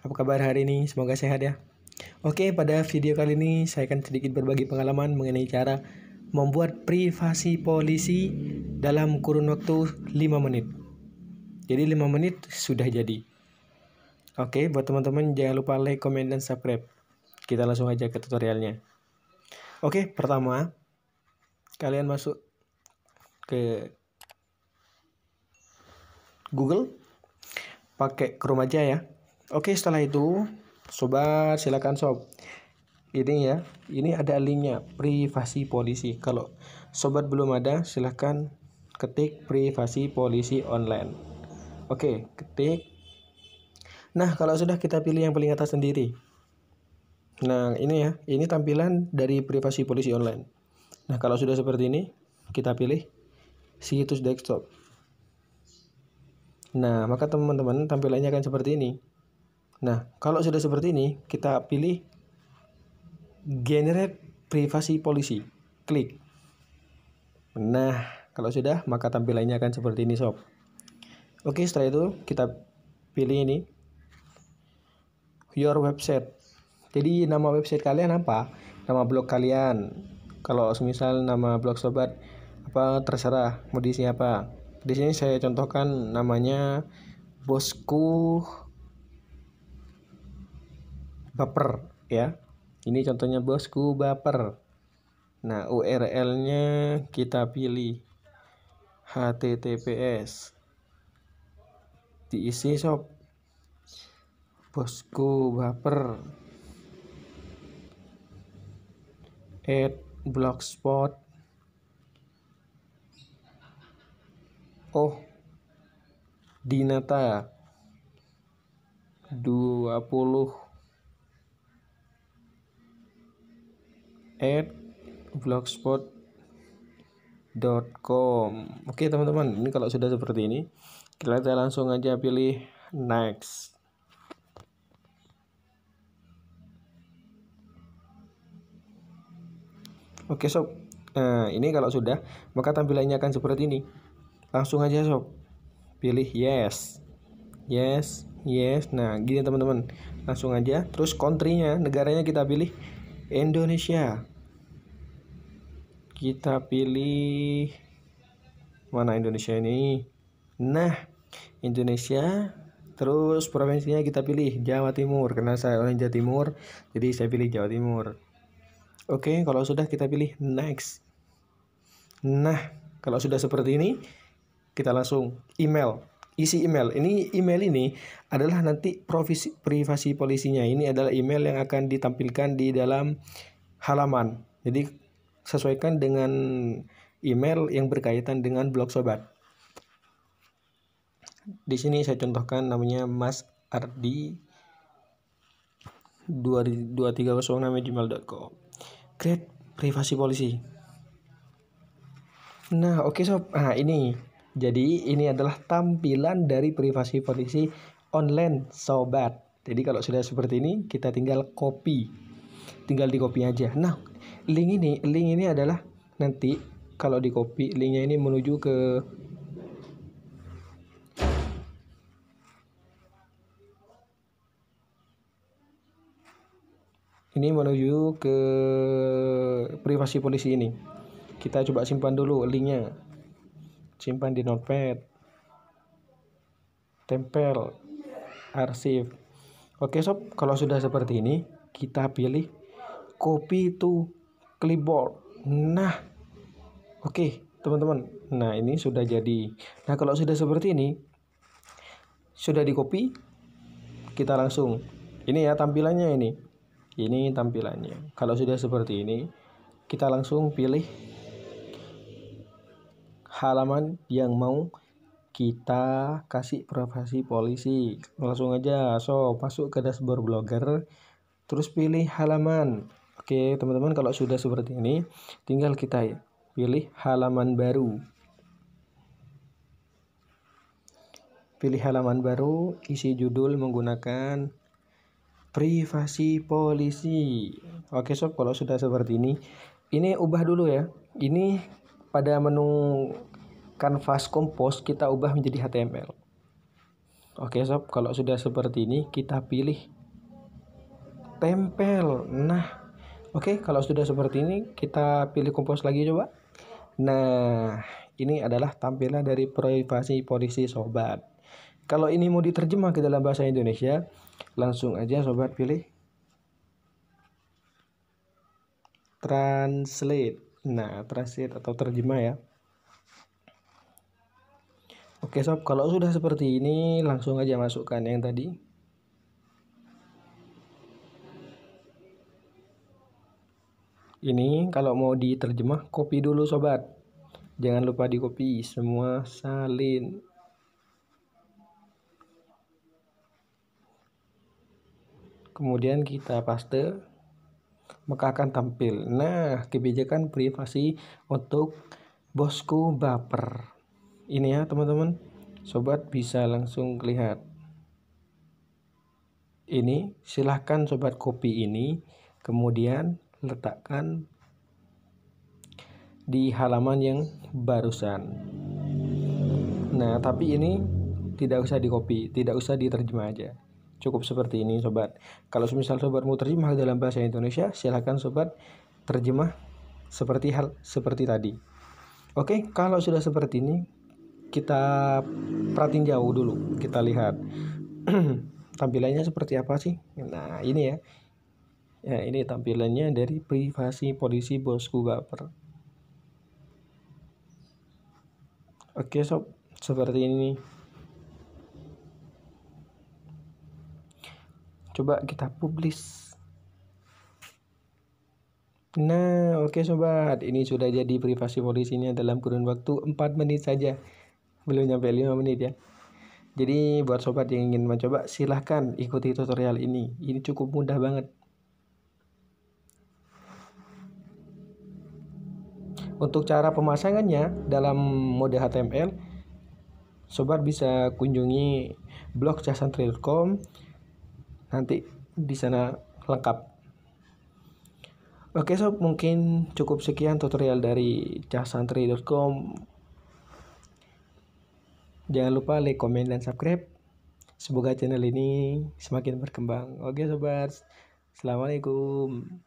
Apa kabar hari ini? Semoga sehat ya. Oke, pada video kali ini saya akan sedikit berbagi pengalaman mengenai cara membuat privasi polisi dalam kurun waktu 5 menit. Jadi 5 menit sudah jadi. Oke, buat teman-teman jangan lupa like, comment, dan subscribe. Kita langsung aja ke tutorialnya. Oke, pertama kalian masuk ke Google pakai Chrome aja ya. Oke setelah itu sobat silakan sob ini ya ini ada linknya privasi polisi kalau sobat belum ada silahkan ketik privasi polisi online oke ketik nah kalau sudah kita pilih yang paling atas sendiri nah ini ya ini tampilan dari privasi polisi online nah kalau sudah seperti ini kita pilih situs desktop nah maka teman-teman tampilannya akan seperti ini Nah, kalau sudah seperti ini, kita pilih generate privacy policy. Klik. Nah, kalau sudah, maka tampilannya akan seperti ini, sob. Oke, setelah itu kita pilih ini. Your website. Jadi, nama website kalian apa? Nama blog kalian. Kalau misal nama blog sobat apa terserah mau diisi apa. Di sini saya contohkan namanya bosku baper ya. Ini contohnya bosku baper. Nah, URL-nya kita pilih https diisi sob bosku baper add blogspot oh dinata 20 at blogspot.com oke teman-teman ini kalau sudah seperti ini kita ya, langsung aja pilih next oke sob nah ini kalau sudah maka tampilannya akan seperti ini langsung aja sob pilih yes yes yes nah gini teman-teman langsung aja terus countrynya negaranya kita pilih Indonesia kita pilih mana Indonesia ini nah Indonesia terus provinsinya kita pilih Jawa Timur karena saya orang Jawa Timur jadi saya pilih Jawa Timur oke kalau sudah kita pilih next nah kalau sudah seperti ini kita langsung email isi email ini email ini adalah nanti provisi, privasi polisinya ini adalah email yang akan ditampilkan di dalam halaman jadi sesuaikan dengan email yang berkaitan dengan blog sobat. Di sini saya contohkan namanya Mas Ardi 2306@gmail.com. Create privasi polisi. Nah, oke okay, sob. Nah, ini. Jadi ini adalah tampilan dari privasi polisi online sobat. Jadi kalau sudah seperti ini kita tinggal copy. Tinggal di copy aja. Nah, link ini link ini adalah nanti kalau di copy linknya ini menuju ke ini menuju ke privasi polisi ini kita coba simpan dulu linknya simpan di notepad tempel arsip oke sob kalau sudah seperti ini kita pilih copy to clipboard nah oke okay, teman-teman nah ini sudah jadi nah kalau sudah seperti ini sudah di copy kita langsung ini ya tampilannya ini ini tampilannya kalau sudah seperti ini kita langsung pilih halaman yang mau kita kasih privasi polisi langsung aja so masuk ke dashboard blogger terus pilih halaman Oke, teman-teman kalau sudah seperti ini, tinggal kita pilih halaman baru. Pilih halaman baru, isi judul menggunakan privasi polisi. Oke, sob, kalau sudah seperti ini, ini ubah dulu ya. Ini pada menu kanvas kompos kita ubah menjadi HTML. Oke sob, kalau sudah seperti ini kita pilih tempel. Nah, Oke, kalau sudah seperti ini, kita pilih kompos lagi coba. Nah, ini adalah tampilan dari privasi polisi sobat. Kalau ini mau diterjemah ke dalam bahasa Indonesia, langsung aja sobat pilih translate. Nah, translate atau terjemah ya. Oke sob, kalau sudah seperti ini langsung aja masukkan yang tadi ini kalau mau diterjemah kopi dulu sobat jangan lupa di kopi semua salin kemudian kita paste maka akan tampil nah kebijakan privasi untuk bosku baper ini ya teman-teman sobat bisa langsung lihat ini silahkan sobat kopi ini kemudian letakkan di halaman yang barusan. Nah, tapi ini tidak usah di copy, tidak usah diterjemah aja. Cukup seperti ini, sobat. Kalau misal sobat mau terjemah dalam bahasa Indonesia, silahkan sobat terjemah seperti hal seperti tadi. Oke, kalau sudah seperti ini, kita perhatiin jauh dulu. Kita lihat tampilannya seperti apa sih? Nah, ini ya. Ya, ini tampilannya dari privasi polisi bosku baper. Oke sob, seperti ini. Coba kita publis Nah, oke sobat, ini sudah jadi privasi polisinya dalam kurun waktu 4 menit saja. Belum nyampe 5 menit ya. Jadi buat sobat yang ingin mencoba silahkan ikuti tutorial ini. Ini cukup mudah banget Untuk cara pemasangannya dalam mode HTML, sobat bisa kunjungi blog casantril.com nanti di sana lengkap. Oke sob, mungkin cukup sekian tutorial dari casantri.com. Jangan lupa like, komen, dan subscribe. Semoga channel ini semakin berkembang. Oke sobat, Assalamualaikum.